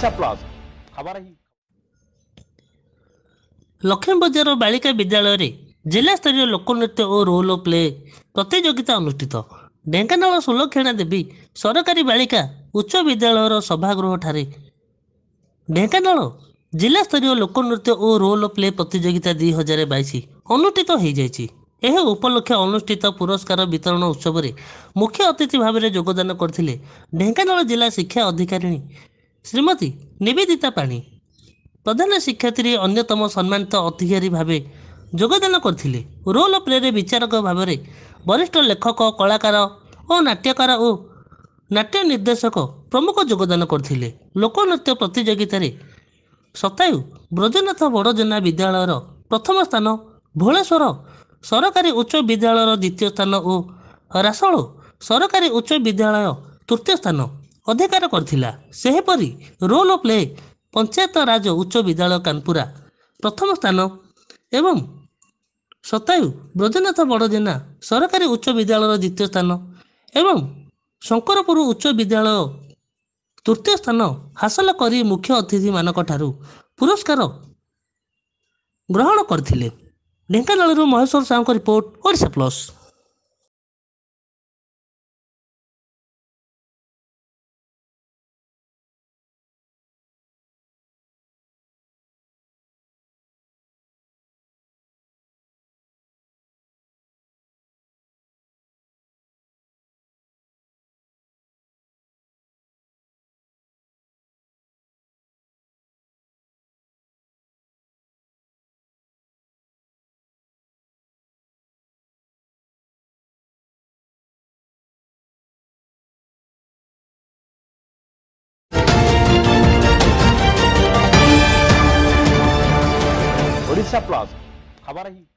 ଶେଷ ଆପ୍ଲାଉଜ୍ ଲକ୍ଷ୍ମୀବଜାର ବାଳିକା ବିଦ୍ୟାଳୟରେ ଜିଲ୍ଲାସ୍ତରୀୟ ଲୋକନୃତ୍ୟ ଓ ରୋଲ ରୋଲ୍ ପ୍ଲେ ପ୍ରତିଯୋଗିତା ଅନୁଷ୍ଠିତ ଢେଙ୍କାନାଳ ସୁଲକ୍ଷଣା ଦେବୀ ସରକାରୀ ବାଳିକା ଉଚ୍ଚ ବିଦ୍ୟାଳୟର ସଭାଗୃହ ଠାରେ ଢେଙ୍କାନାଳ ଜିଲ୍ଲାସ୍ତରୀୟ ଲୋକନୃତ୍ୟ ଓ ରୋଲ୍ ପ୍ଲେ ପ୍ରତିଯୋଗିତା ଦୁଇ ହଜାର ବାଇଶ ଅନୁଷ୍ଠିତ ହୋଇଯାଇଛି ଏହି ଉପଲକ୍ଷେ ଅନୁଷ୍ଠିତ ପୁରସ୍କାର ବିତରଣ ଉତ୍ସବରେ ମୁଖ୍ୟ ଅତିଥି ଭାବରେ ଯୋଗଦାନ କରିଥିଲେ ଢେଙ୍କାନାଳ ଜିଲ୍ଲା ଶିକ୍ଷା ଅଧିକାରିଣୀ ଶ୍ରୀମତୀ ନିବେଦିତା ପାଣି ପ୍ରଧାନ ଶିକ୍ଷାର୍ଥୀ ଅନ୍ୟତମ ସମ୍ମାନିତ ଅଧିକାରୀ ଭାବେ ଯୋଗଦାନ କରିଥିଲେ ରୋଲ ପ୍ଲେରେ ବିଚାରକ ଭାବରେ ବରିଷ୍ଠ ଲେଖକ କଳାକାର ଓ ନାଟ୍ୟକାର ଓ ନାଟ୍ୟ ନିର୍ଦ୍ଦେଶକ ପ୍ରମୁଖ ଯୋଗଦାନ କରିଥିଲେ ଲୋକନୃତ୍ୟ ପ୍ରତିଯୋଗିତାରେ ସତାୟୁ ବ୍ରଜନାଥ ବଡ଼ଜେନା ବିଦ୍ୟାଳୟର ପ୍ରଥମ ସ୍ଥାନ ଭୁବନେଶ୍ୱର ସରକାରୀ ଉଚ୍ଚ ବିଦ୍ୟାଳୟର ଦ୍ୱିତୀୟ ସ୍ଥାନ ଓ ରାସଳ ସରକାରୀ ଉଚ୍ଚ ବିଦ୍ୟାଳୟ ତୃତୀୟ ସ୍ଥାନ ଅଧିକାର କରିଥିଲା ସେହିପରି role of play Panchayat Raj ଉଚ୍ଚ ବିଦ୍ୟାଳୟ କାନପୁରା ପ୍ରଥମ ସ୍ଥାନ ଏବଂ ସତାୟୁ ବ୍ରଜନାଥ ବଡ଼ଜେନା ସରକାରୀ ଉଚ୍ଚ ବିଦ୍ୟାଳୟର ଦ୍ୱିତୀୟ ସ୍ଥାନ ଏବଂ ଶଙ୍କରପୁର ଉଚ୍ଚ ବିଦ୍ୟାଳୟ ତୃତୀୟ ସ୍ଥାନ ହାସଲ କରି ମୁଖ୍ୟ ଅତିଥିମାନଙ୍କ ଠାରୁ ପୁରସ୍କାର ଗ୍ରହଣ କରିଥିଲେ ଢେଙ୍କାନାଳରୁ ମହେଶ୍ୱର ସାହୁଙ୍କ ରିପୋର୍ଟ ଓଡ଼ିଶା ପ୍ଲସ୍ दिशा प्लाज खबर ही